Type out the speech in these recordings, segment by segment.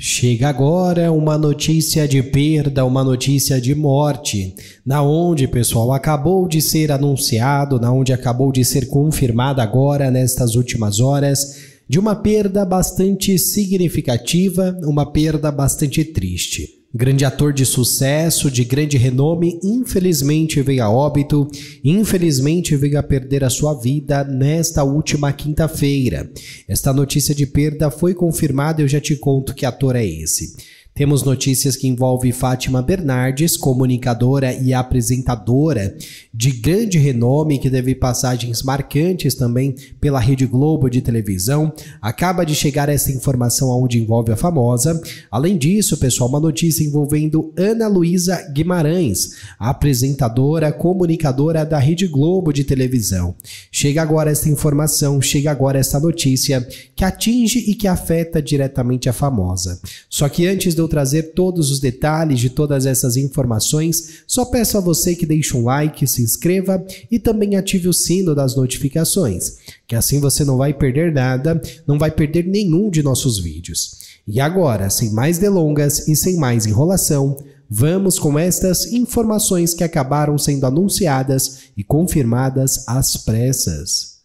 Chega agora uma notícia de perda, uma notícia de morte, na onde, pessoal, acabou de ser anunciado, na onde acabou de ser confirmada agora nestas últimas horas, de uma perda bastante significativa, uma perda bastante triste grande ator de sucesso, de grande renome, infelizmente veio a óbito, infelizmente veio a perder a sua vida nesta última quinta-feira. Esta notícia de perda foi confirmada, eu já te conto que ator é esse. Temos notícias que envolvem Fátima Bernardes, comunicadora e apresentadora de grande renome, que teve passagens marcantes também pela Rede Globo de televisão. Acaba de chegar essa informação aonde envolve a famosa. Além disso, pessoal, uma notícia envolvendo Ana Luísa Guimarães, apresentadora, comunicadora da Rede Globo de televisão. Chega agora essa informação, chega agora essa notícia que atinge e que afeta diretamente a famosa. Só que antes de eu trazer todos os detalhes de todas essas informações, só peço a você que deixe um like, se inscreva e também ative o sino das notificações, que assim você não vai perder nada, não vai perder nenhum de nossos vídeos. E agora, sem mais delongas e sem mais enrolação, vamos com estas informações que acabaram sendo anunciadas e confirmadas às pressas.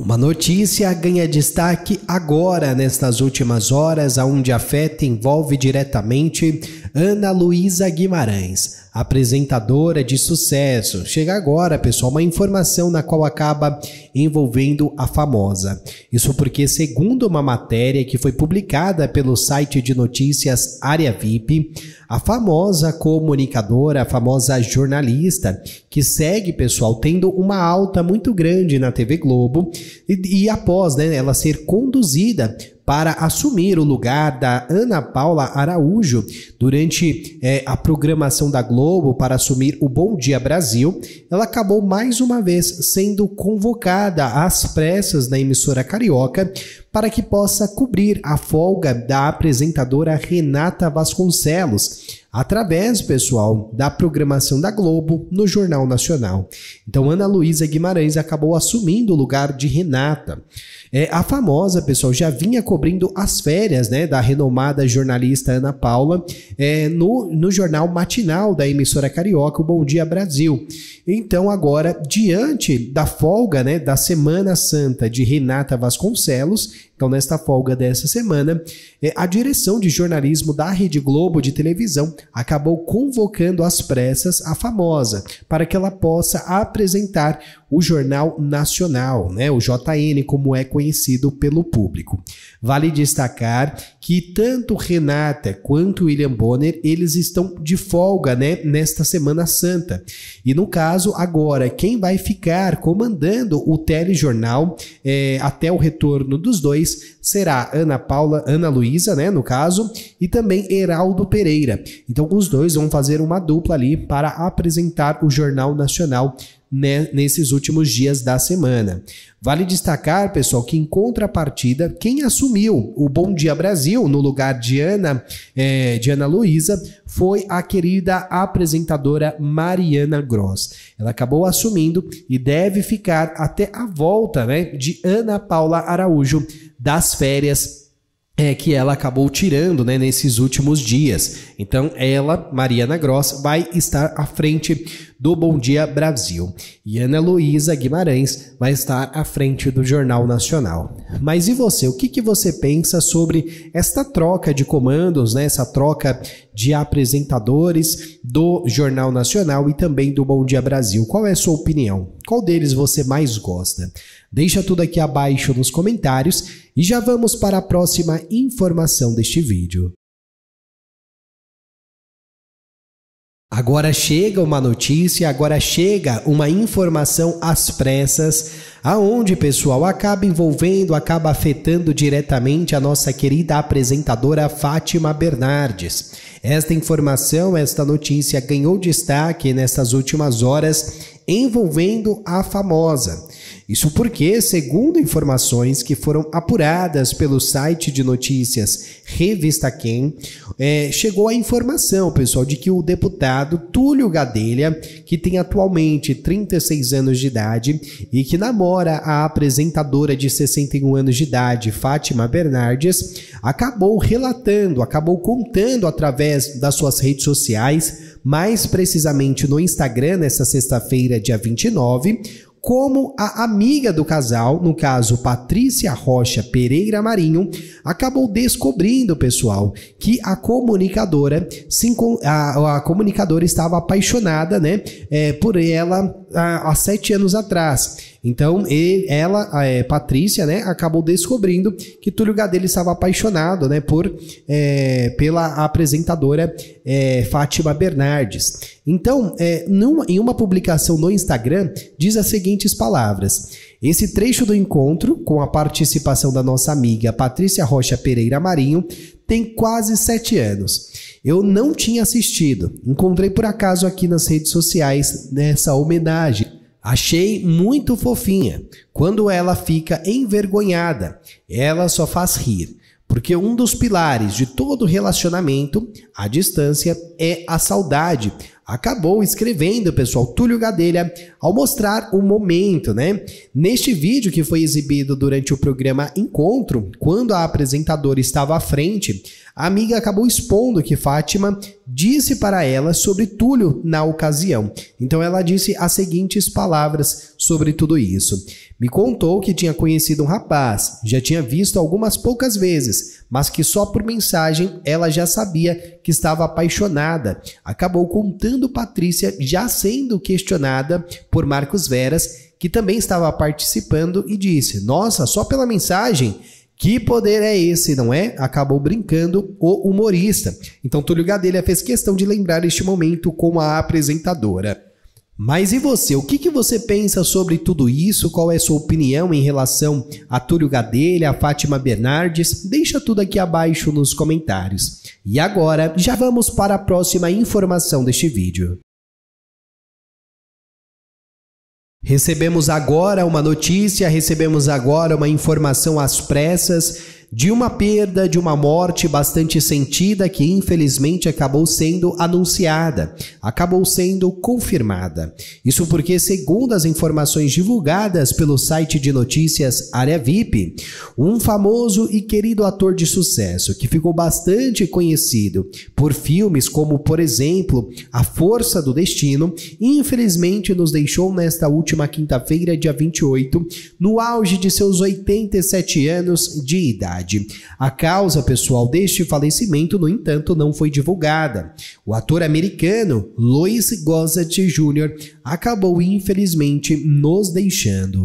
Uma notícia ganha destaque agora nestas últimas horas, onde a afeta envolve diretamente Ana Luísa Guimarães, apresentadora de sucesso. Chega agora, pessoal, uma informação na qual acaba envolvendo a famosa. Isso porque, segundo uma matéria que foi publicada pelo site de notícias Área VIP, a famosa comunicadora, a famosa jornalista, que segue, pessoal, tendo uma alta muito grande na TV Globo, e, e após né, ela ser conduzida para assumir o lugar da Ana Paula Araújo durante é, a programação da Globo para assumir o Bom Dia Brasil, ela acabou mais uma vez sendo convocada às pressas na emissora carioca para que possa cobrir a folga da apresentadora Renata Vasconcelos, através, pessoal, da programação da Globo no Jornal Nacional. Então, Ana Luísa Guimarães acabou assumindo o lugar de Renata. É, a famosa, pessoal, já vinha cobrindo as férias né, da renomada jornalista Ana Paula é, no, no jornal matinal da emissora carioca, o Bom Dia Brasil. Então, agora, diante da folga né, da Semana Santa de Renata Vasconcelos, então, nesta folga dessa semana, é, a direção de jornalismo da Rede Globo de televisão acabou convocando às pressas a famosa para que ela possa apresentar o Jornal Nacional, né, o JN, como é conhecido pelo público. Vale destacar que tanto Renata quanto William Bonner, eles estão de folga, né, nesta Semana Santa. E no caso, agora, quem vai ficar comandando o telejornal é, até o retorno dos dois será Ana Paula, Ana Luísa, né, no caso, e também Heraldo Pereira. Então os dois vão fazer uma dupla ali para apresentar o Jornal Nacional né, nesses últimos dias da semana. Vale destacar, pessoal, que em contrapartida, quem assumiu o Bom Dia Brasil no lugar de Ana, é, de Ana Luísa foi a querida apresentadora Mariana Gross. Ela acabou assumindo e deve ficar até a volta né, de Ana Paula Araújo das férias é, que ela acabou tirando né, nesses últimos dias. Então, ela, Mariana Gross, vai estar à frente do Bom Dia Brasil. E Ana Luísa Guimarães vai estar à frente do Jornal Nacional. Mas e você? O que, que você pensa sobre esta troca de comandos, né, essa troca de apresentadores do Jornal Nacional e também do Bom Dia Brasil? Qual é a sua opinião? Qual deles você mais gosta? Deixa tudo aqui abaixo nos comentários e já vamos para a próxima informação deste vídeo. Agora chega uma notícia, agora chega uma informação às pressas, aonde, pessoal, acaba envolvendo, acaba afetando diretamente a nossa querida apresentadora Fátima Bernardes. Esta informação, esta notícia ganhou destaque nestas últimas horas envolvendo a famosa. Isso porque, segundo informações que foram apuradas pelo site de notícias Revista Quem, é, chegou a informação, pessoal, de que o deputado Túlio Gadelha, que tem atualmente 36 anos de idade e que namora a apresentadora de 61 anos de idade, Fátima Bernardes, acabou relatando, acabou contando através das suas redes sociais mais precisamente no Instagram, nessa sexta-feira, dia 29, como a amiga do casal, no caso Patrícia Rocha Pereira Marinho, acabou descobrindo, pessoal, que a comunicadora, a, a comunicadora estava apaixonada, né, é, por ela há, há sete anos atrás. Então, ele, ela, é, Patrícia, né, acabou descobrindo que Túlio Gadelha estava apaixonado, né, por é, pela apresentadora é, Fátima Bernardes. Então, é, em uma publicação no Instagram diz as seguintes palavras. Esse trecho do encontro, com a participação da nossa amiga Patrícia Rocha Pereira Marinho, tem quase sete anos. Eu não tinha assistido, encontrei por acaso aqui nas redes sociais nessa homenagem. Achei muito fofinha. Quando ela fica envergonhada, ela só faz rir. Porque um dos pilares de todo relacionamento à distância é a saudade, acabou escrevendo, pessoal, Túlio Gadelha, ao mostrar o momento, né? Neste vídeo que foi exibido durante o programa Encontro, quando a apresentadora estava à frente, a amiga acabou expondo que Fátima disse para ela sobre Túlio na ocasião. Então ela disse as seguintes palavras sobre tudo isso. Me contou que tinha conhecido um rapaz, já tinha visto algumas poucas vezes, mas que só por mensagem ela já sabia que estava apaixonada. Acabou contando deixando Patrícia já sendo questionada por Marcos Veras, que também estava participando e disse: Nossa, só pela mensagem. Que poder é esse, não é? Acabou brincando o humorista. Então, Túlio Gadelha fez questão de lembrar este momento com a apresentadora. Mas e você? O que, que, você pensa sobre tudo isso? Qual é a sua opinião em relação a Túlio Gadelha, a Fátima Bernardes? Deixa tudo aqui abaixo nos comentários. E agora, já vamos para a próxima informação deste vídeo. Recebemos agora uma notícia, recebemos agora uma informação às pressas de uma perda, de uma morte bastante sentida que infelizmente acabou sendo anunciada, acabou sendo confirmada. Isso porque, segundo as informações divulgadas pelo site de notícias Área VIP, um famoso e querido ator de sucesso que ficou bastante conhecido por filmes como, por exemplo, A Força do Destino, infelizmente nos deixou nesta última quinta-feira, dia 28, no auge de seus 87 anos de idade idade. A causa pessoal deste falecimento, no entanto, não foi divulgada. O ator americano Louis Gossett Jr. acabou infelizmente nos deixando.